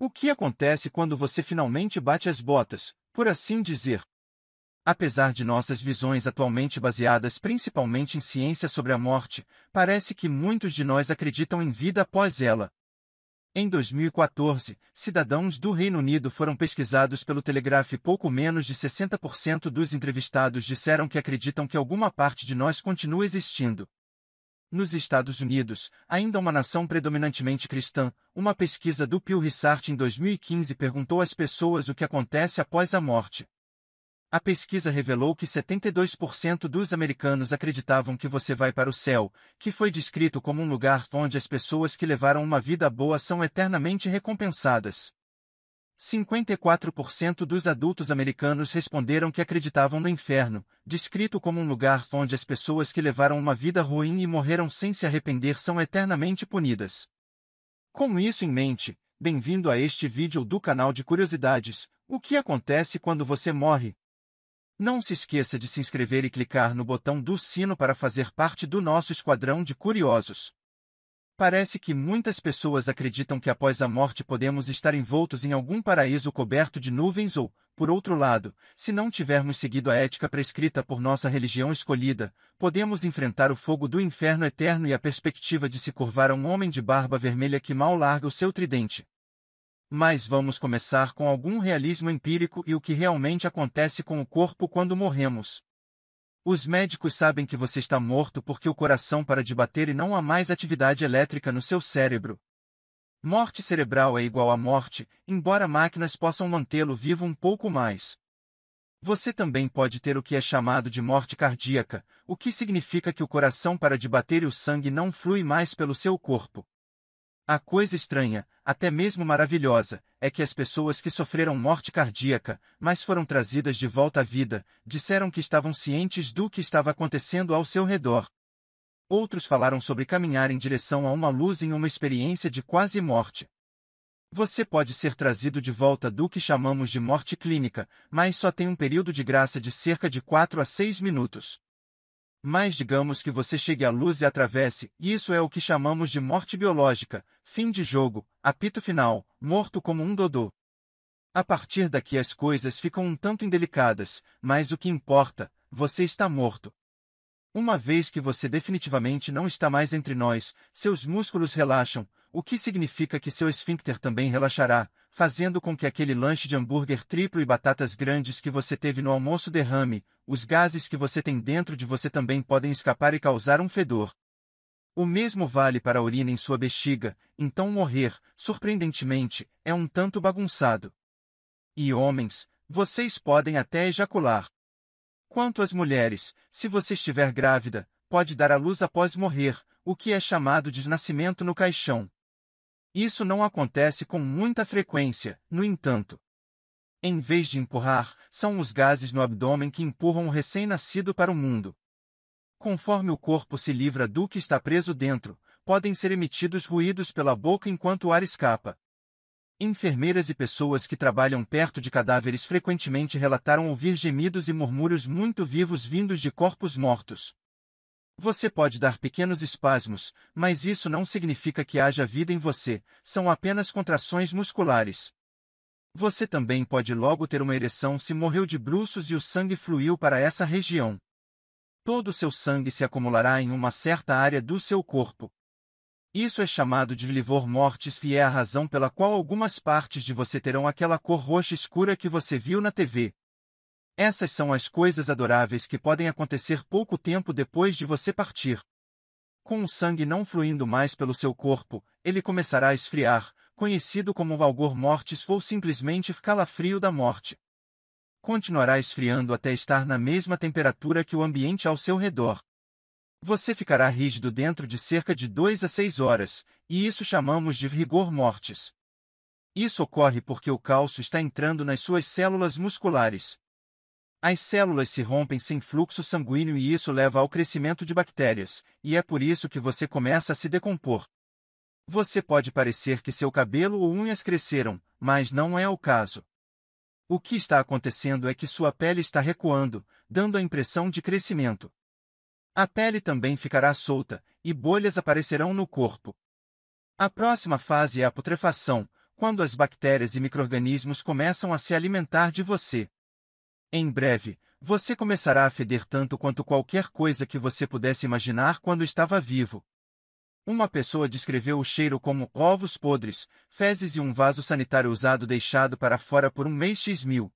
O que acontece quando você finalmente bate as botas, por assim dizer? Apesar de nossas visões atualmente baseadas principalmente em ciência sobre a morte, parece que muitos de nós acreditam em vida após ela. Em 2014, cidadãos do Reino Unido foram pesquisados pelo Telegraph e pouco menos de 60% dos entrevistados disseram que acreditam que alguma parte de nós continua existindo. Nos Estados Unidos, ainda uma nação predominantemente cristã, uma pesquisa do Pew Research em 2015 perguntou às pessoas o que acontece após a morte. A pesquisa revelou que 72% dos americanos acreditavam que você vai para o céu, que foi descrito como um lugar onde as pessoas que levaram uma vida boa são eternamente recompensadas. 54% dos adultos americanos responderam que acreditavam no inferno, descrito como um lugar onde as pessoas que levaram uma vida ruim e morreram sem se arrepender são eternamente punidas. Com isso em mente, bem-vindo a este vídeo do canal de curiosidades, o que acontece quando você morre? Não se esqueça de se inscrever e clicar no botão do sino para fazer parte do nosso esquadrão de curiosos. Parece que muitas pessoas acreditam que após a morte podemos estar envoltos em algum paraíso coberto de nuvens ou, por outro lado, se não tivermos seguido a ética prescrita por nossa religião escolhida, podemos enfrentar o fogo do inferno eterno e a perspectiva de se curvar a um homem de barba vermelha que mal larga o seu tridente. Mas vamos começar com algum realismo empírico e o que realmente acontece com o corpo quando morremos. Os médicos sabem que você está morto porque o coração para de bater e não há mais atividade elétrica no seu cérebro. Morte cerebral é igual à morte, embora máquinas possam mantê-lo vivo um pouco mais. Você também pode ter o que é chamado de morte cardíaca, o que significa que o coração para de bater e o sangue não flui mais pelo seu corpo. A coisa estranha, até mesmo maravilhosa, é que as pessoas que sofreram morte cardíaca, mas foram trazidas de volta à vida, disseram que estavam cientes do que estava acontecendo ao seu redor. Outros falaram sobre caminhar em direção a uma luz em uma experiência de quase morte. Você pode ser trazido de volta do que chamamos de morte clínica, mas só tem um período de graça de cerca de 4 a 6 minutos. Mas digamos que você chegue à luz e atravesse, e isso é o que chamamos de morte biológica, fim de jogo, apito final, morto como um dodô. A partir daqui as coisas ficam um tanto indelicadas, mas o que importa, você está morto. Uma vez que você definitivamente não está mais entre nós, seus músculos relaxam, o que significa que seu esfíncter também relaxará, fazendo com que aquele lanche de hambúrguer triplo e batatas grandes que você teve no almoço derrame, os gases que você tem dentro de você também podem escapar e causar um fedor. O mesmo vale para a urina em sua bexiga, então morrer, surpreendentemente, é um tanto bagunçado. E homens, vocês podem até ejacular. Quanto às mulheres, se você estiver grávida, pode dar à luz após morrer, o que é chamado de nascimento no caixão. Isso não acontece com muita frequência, no entanto. Em vez de empurrar, são os gases no abdômen que empurram o recém-nascido para o mundo. Conforme o corpo se livra do que está preso dentro, podem ser emitidos ruídos pela boca enquanto o ar escapa. Enfermeiras e pessoas que trabalham perto de cadáveres frequentemente relataram ouvir gemidos e murmúrios muito vivos vindos de corpos mortos. Você pode dar pequenos espasmos, mas isso não significa que haja vida em você, são apenas contrações musculares. Você também pode logo ter uma ereção se morreu de bruços e o sangue fluiu para essa região. Todo o seu sangue se acumulará em uma certa área do seu corpo. Isso é chamado de livor mortis e é a razão pela qual algumas partes de você terão aquela cor roxa escura que você viu na TV. Essas são as coisas adoráveis que podem acontecer pouco tempo depois de você partir. Com o sangue não fluindo mais pelo seu corpo, ele começará a esfriar, conhecido como valgor mortis ou simplesmente calafrio da morte. Continuará esfriando até estar na mesma temperatura que o ambiente ao seu redor. Você ficará rígido dentro de cerca de 2 a 6 horas, e isso chamamos de rigor mortis. Isso ocorre porque o cálcio está entrando nas suas células musculares, as células se rompem sem fluxo sanguíneo e isso leva ao crescimento de bactérias, e é por isso que você começa a se decompor. Você pode parecer que seu cabelo ou unhas cresceram, mas não é o caso. O que está acontecendo é que sua pele está recuando, dando a impressão de crescimento. A pele também ficará solta, e bolhas aparecerão no corpo. A próxima fase é a putrefação, quando as bactérias e micro-organismos começam a se alimentar de você. Em breve, você começará a feder tanto quanto qualquer coisa que você pudesse imaginar quando estava vivo. Uma pessoa descreveu o cheiro como ovos podres, fezes e um vaso sanitário usado deixado para fora por um mês x mil.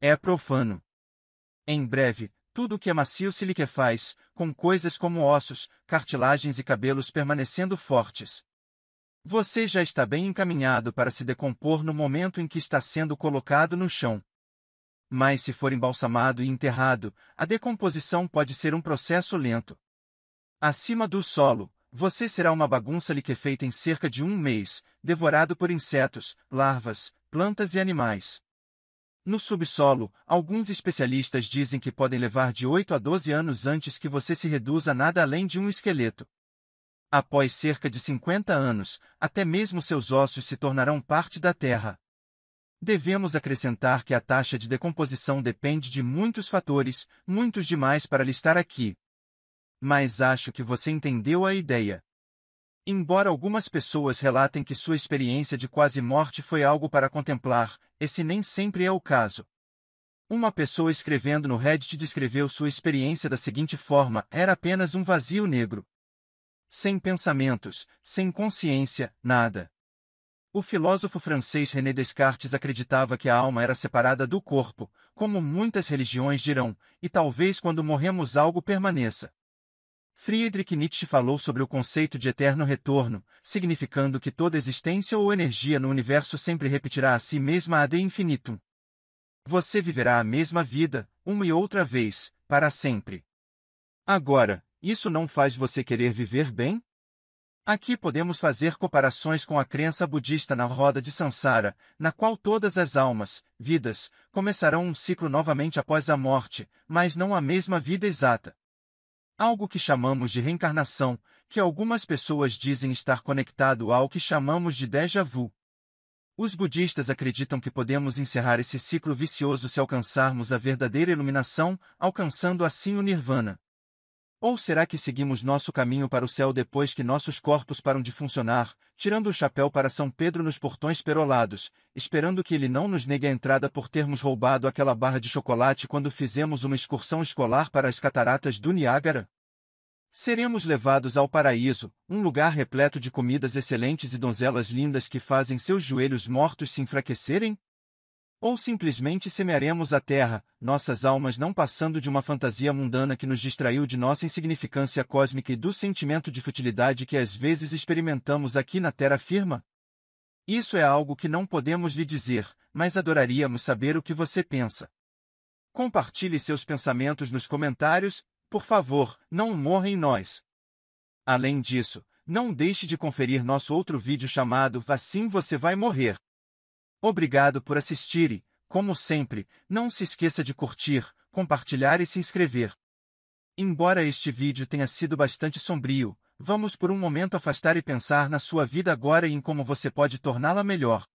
É profano. Em breve, tudo o que é macio se liquefaz, com coisas como ossos, cartilagens e cabelos permanecendo fortes. Você já está bem encaminhado para se decompor no momento em que está sendo colocado no chão mas se for embalsamado e enterrado, a decomposição pode ser um processo lento. Acima do solo, você será uma bagunça liquefeita em cerca de um mês, devorado por insetos, larvas, plantas e animais. No subsolo, alguns especialistas dizem que podem levar de 8 a 12 anos antes que você se reduza a nada além de um esqueleto. Após cerca de 50 anos, até mesmo seus ossos se tornarão parte da terra. Devemos acrescentar que a taxa de decomposição depende de muitos fatores, muitos demais para listar aqui. Mas acho que você entendeu a ideia. Embora algumas pessoas relatem que sua experiência de quase morte foi algo para contemplar, esse nem sempre é o caso. Uma pessoa escrevendo no Reddit descreveu sua experiência da seguinte forma: era apenas um vazio negro. Sem pensamentos, sem consciência, nada. O filósofo francês René Descartes acreditava que a alma era separada do corpo, como muitas religiões dirão, e talvez quando morremos algo permaneça. Friedrich Nietzsche falou sobre o conceito de eterno retorno, significando que toda existência ou energia no universo sempre repetirá a si mesma ad infinitum. Você viverá a mesma vida, uma e outra vez, para sempre. Agora, isso não faz você querer viver bem? Aqui podemos fazer comparações com a crença budista na roda de Sansara, na qual todas as almas, vidas, começarão um ciclo novamente após a morte, mas não a mesma vida exata. Algo que chamamos de reencarnação, que algumas pessoas dizem estar conectado ao que chamamos de déjà vu. Os budistas acreditam que podemos encerrar esse ciclo vicioso se alcançarmos a verdadeira iluminação, alcançando assim o nirvana. Ou será que seguimos nosso caminho para o céu depois que nossos corpos param de funcionar, tirando o chapéu para São Pedro nos portões perolados, esperando que ele não nos negue a entrada por termos roubado aquela barra de chocolate quando fizemos uma excursão escolar para as cataratas do Niágara? Seremos levados ao paraíso, um lugar repleto de comidas excelentes e donzelas lindas que fazem seus joelhos mortos se enfraquecerem? Ou simplesmente semearemos a terra, nossas almas não passando de uma fantasia mundana que nos distraiu de nossa insignificância cósmica e do sentimento de futilidade que às vezes experimentamos aqui na terra firma? Isso é algo que não podemos lhe dizer, mas adoraríamos saber o que você pensa. Compartilhe seus pensamentos nos comentários, por favor, não morra em nós. Além disso, não deixe de conferir nosso outro vídeo chamado Assim Você Vai Morrer. Obrigado por assistir e, como sempre, não se esqueça de curtir, compartilhar e se inscrever. Embora este vídeo tenha sido bastante sombrio, vamos por um momento afastar e pensar na sua vida agora e em como você pode torná-la melhor.